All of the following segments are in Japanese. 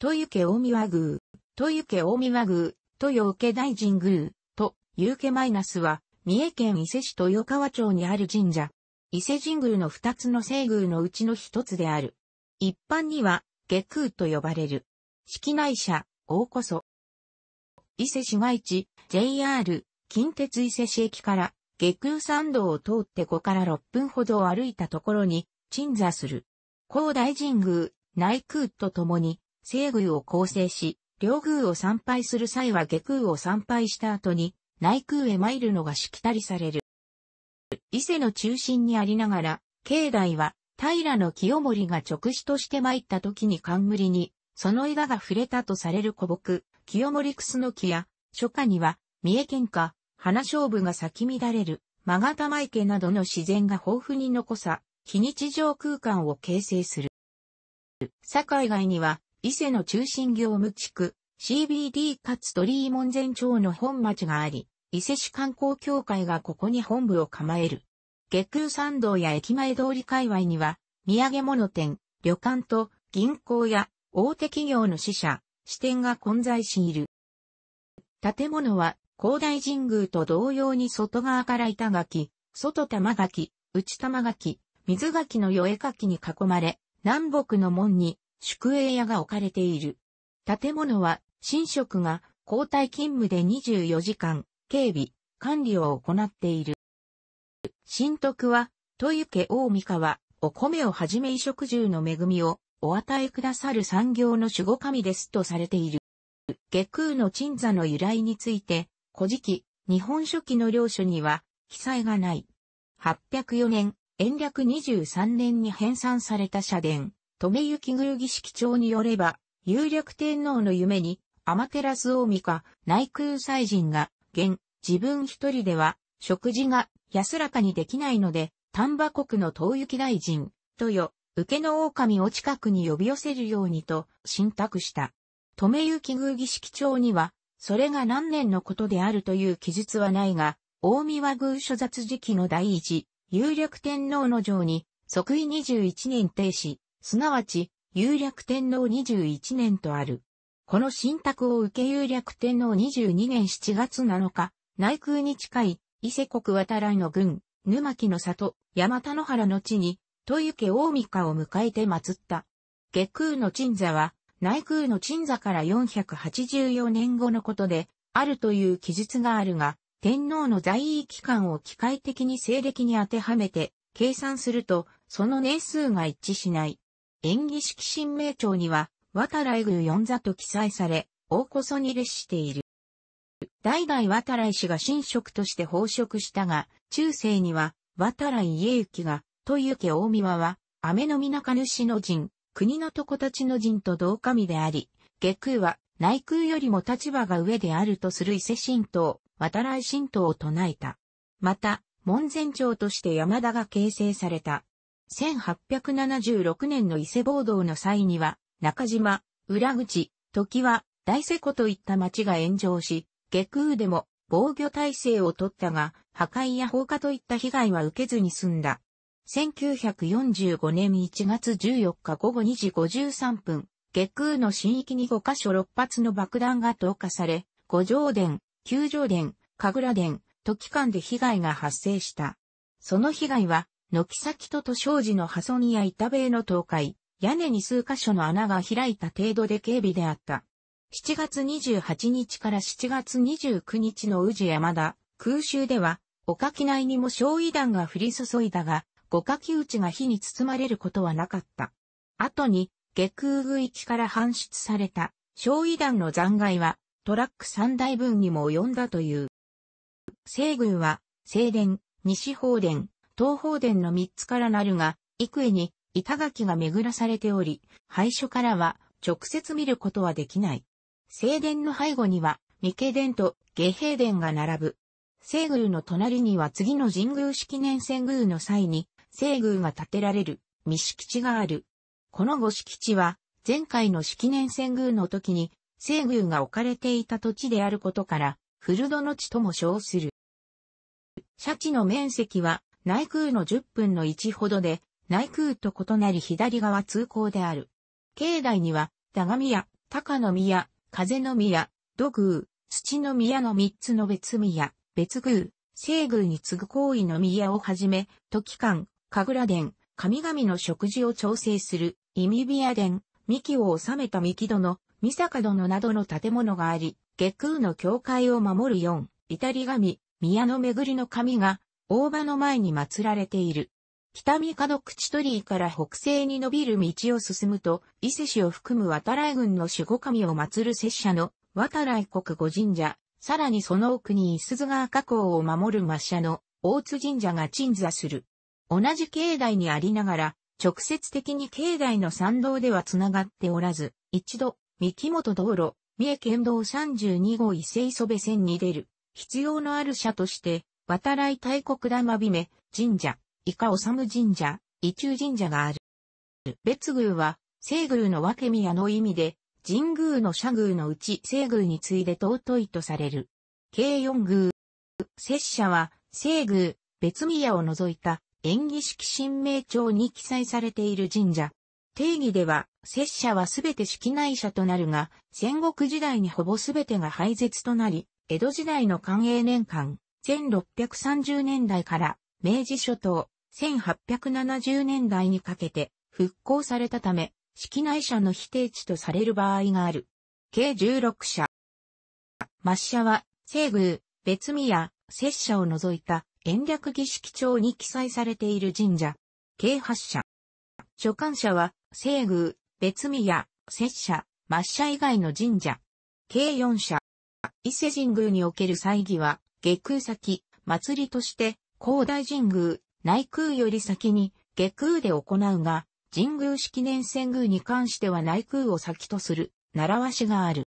とゆけ大宮宮、とゆけ大宮宮、とよけ大神宮、とゆけマイナスは、三重県伊勢市豊川町にある神社。伊勢神宮の二つの聖宮のうちの一つである。一般には、下空と呼ばれる。式内社、大こそ。伊勢市街地、JR、近鉄伊勢市駅から、下空山道を通って5から6分ほど歩いたところに、鎮座する。高大神宮、内空とともに、西宮を構成し、両宮を参拝する際は下宮を参拝した後に、内宮へ参るのがしきたりされる。伊勢の中心にありながら、境内は、平清盛が直使として参った時に冠に、その枝が触れたとされる古木、清盛楠木や、初夏には、三重県下、花勝負が咲き乱れる、曲玉池などの自然が豊富に残さ、非日常空間を形成する。境外には、伊勢の中心業務地区、CBD かつ鳥居門前町の本町があり、伊勢市観光協会がここに本部を構える。下空参道や駅前通り界隈には、土産物店、旅館と銀行や大手企業の支社、支店が混在している。建物は、広大神宮と同様に外側から板垣、外玉垣、内玉垣、水垣の与え垣に囲まれ、南北の門に宿営屋が置かれている。建物は、新職が交代勤務で24時間、警備、管理を行っている。新徳は、豊家大三河、お米をはじめ衣食住の恵みをお与えくださる産業の守護神ですとされている。下空の鎮座の由来について、古事記、日本書紀の領書には記載がない。804年、延暦23年に編纂された社殿、留行宮儀式長によれば、有力天皇の夢に、天照大か内宮祭人が、現、自分一人では、食事が安らかにできないので、丹波国の東行大臣、とよ、受けの狼を近くに呼び寄せるようにと、信託した。留行宮儀式長には、それが何年のことであるという記述はないが、大宮和宮所雑時期の第一、有力天皇の城に、即位21年停止、すなわち、有略天皇21年とある。この信託を受け有略天皇22年7月7日、内宮に近い、伊勢国渡来の軍、沼木の里、山田野原の地に、豊池大三河を迎えて祀った。下空の鎮座は、内宮の鎮座から484年後のことで、あるという記述があるが、天皇の在位期間を機械的に西暦に当てはめて、計算すると、その年数が一致しない。演技式新名帳には、渡来宮四座と記載され、大こそに列している。代々渡来氏が神職として奉職したが、中世には、渡来家行が、というけ大宮は、雨の皆か主の陣、国のこたちの陣と同神であり、下空は、内空よりも立場が上であるとする伊勢神道、渡来神道を唱えた。また、門前町として山田が形成された。1876年の伊勢暴動の際には、中島、裏口、時は、大瀬古といった町が炎上し、下空でも防御体制を取ったが、破壊や放火といった被害は受けずに済んだ。1945年1月14日午後2時53分、下空の新域に5カ所6発の爆弾が投下され、五条殿、九条殿、神楽殿、時間で被害が発生した。その被害は軒先と都商寺の破損や板塀の倒壊、屋根に数箇所の穴が開いた程度で警備であった。7月28日から7月29日の宇治山田、空襲では、おかき内にも焼夷弾が降り注いだが、五かき打ちが火に包まれることはなかった。後に、下空区域から搬出された、焼夷弾の残骸は、トラック3台分にも及んだという。西軍は、西電、西放電、東方殿の三つからなるが、幾重に板垣が巡らされており、廃所からは直接見ることはできない。正殿の背後には、三家殿と下平殿が並ぶ。西宮の隣には次の神宮式年遷宮の際に、西宮が建てられる、三敷地がある。この五敷地は、前回の式年遷宮の時に、西宮が置かれていた土地であることから、古殿の地とも称する。ャ地の面積は内空の10分の1ほどで、内空と異なり左側通行である。境内には、田上屋、高の宮、風の宮、土宮、土の宮の3つの別宮、別宮、西宮に次ぐ行為の宮をはじめ、時間、神楽殿、神々の食事を調整する、意味宮殿、幹を治めた幹殿、三坂殿などの建物があり、月空の境界を守る4、至リ神、宮の巡りの神が、大場の前に祀られている。北三角口鳥居から北西に伸びる道を進むと、伊勢市を含む渡来郡の守護神を祀る拙者の渡来国御神社、さらにその奥に伊鈴川河口を守る抹社の大津神社が鎮座する。同じ境内にありながら、直接的に境内の参道では繋がっておらず、一度、三木本道路、三重県道32号伊勢磯部線に出る、必要のある社として、渡来大国玉姫神社、伊香治神社、伊中神社がある。別宮は、西宮の分け宮の意味で、神宮の社宮のうち西宮に次いで尊いとされる。慶四宮。拙者は、西宮、別宮を除いた、演技式神明帳に記載されている神社。定義では、拙者はすべて式内社となるが、戦国時代にほぼすべてが廃絶となり、江戸時代の寛永年間、1630年代から明治初頭、1870年代にかけて復興されたため、式内社の否定地とされる場合がある。計16社。抹社は、西宮、別宮、拙社を除いた延暦儀式帳に記載されている神社。計8社。所管者は、西宮、別宮、拙社、抹社以外の神社。計4社。伊勢神宮における祭儀は、月空先、祭りとして、広大神宮、内空より先に、月空で行うが、神宮式年遷宮に関しては内空を先とする、習わしがある。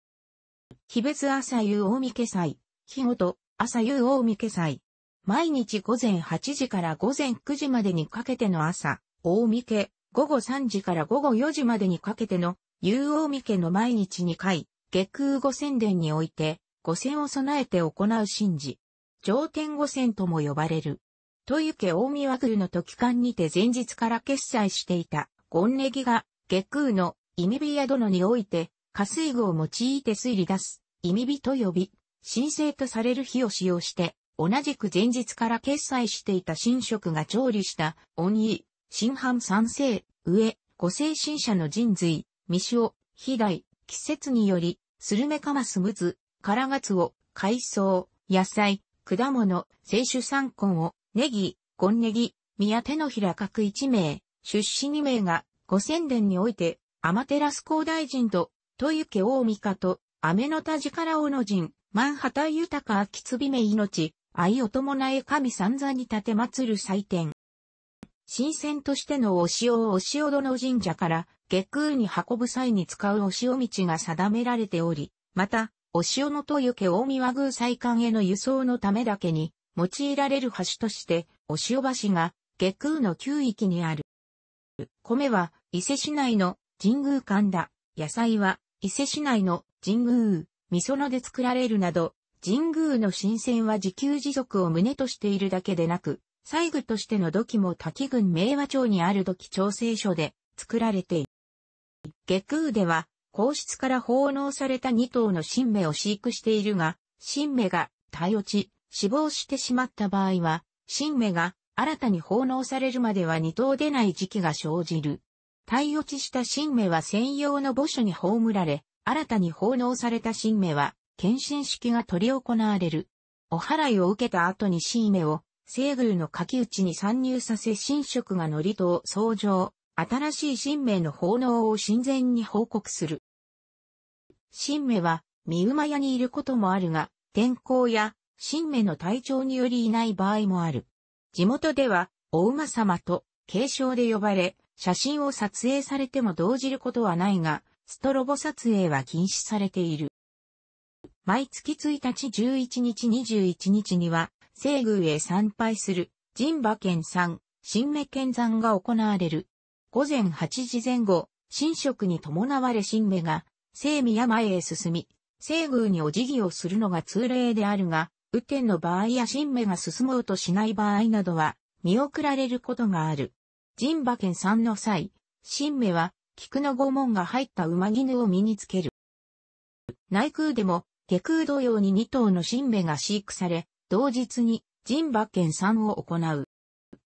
日別朝夕大見家祭、日ごと、朝夕大見家祭。毎日午前8時から午前9時までにかけての朝、大見家、午後3時から午後4時までにかけての、夕大見家の毎日2回、月空御宣伝において、五線を備えて行う神事。上天五線とも呼ばれる。とゆけ大宮宮の時間にて前日から決済していた、ゴンネギが、下空の、イミビ宿において、下水具を用いて推理出す、イミビと呼び、神聖とされる火を使用して、同じく前日から決済していた神職が調理した、鬼義、新藩三世、上、五聖神社の神髄、未生、肥大、季節により、スルメカマスムズ、唐ガツオ、海藻、野菜、果物、清酒三根を、ネギ、ゴンネギ、宮手のひら各一名、出資2名が、五千年において、アマテラス高大臣と、トユケ大御かと、アメノタジカラオの人、万旗豊か秋つびめ命、愛を伴え神三座に立て祭る祭典。新鮮としてのお塩をお塩殿神社から、月空に運ぶ際に使うお塩道が定められており、また、お塩のとゆけ大見和宮祭館への輸送のためだけに、用いられる橋として、お塩橋が、下空の旧域にある。米は、伊勢市内の神宮神田、野菜は、伊勢市内の神宮、味噌ので作られるなど、神宮の新鮮は自給自足を旨としているだけでなく、祭具としての土器も滝郡明和町にある土器調整所で作られている。下空では、皇室から奉納された2頭の新芽を飼育しているが、新芽が体落ち、死亡してしまった場合は、新芽が新たに奉納されるまでは二頭出ない時期が生じる。体落ちした新芽は専用の墓所に葬られ、新たに奉納された新芽は、献身式が取り行われる。お祓いを受けた後に新芽を、西宮の柿内に参入させ新職が糊詞を創上、新しい新芽の奉納を神前に報告する。新芽は、三馬屋にいることもあるが、天候や、新芽の体調によりいない場合もある。地元では、お馬様と、継承で呼ばれ、写真を撮影されても動じることはないが、ストロボ撮影は禁止されている。毎月1日11日21日には、西宮へ参拝する、神馬県産、新芽県山が行われる。午前8時前後、神職に伴われ新芽が、西宮前へ進み、西宮にお辞儀をするのが通例であるが、雨天の場合や新芽が進もうとしない場合などは、見送られることがある。神馬県産の際、新芽は、菊の御門が入った馬絹を身につける。内宮でも、下空同様に2頭の新芽が飼育され、同日に神馬県産を行う。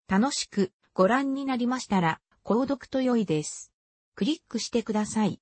楽しくご覧になりましたら、購読と良いです。クリックしてください。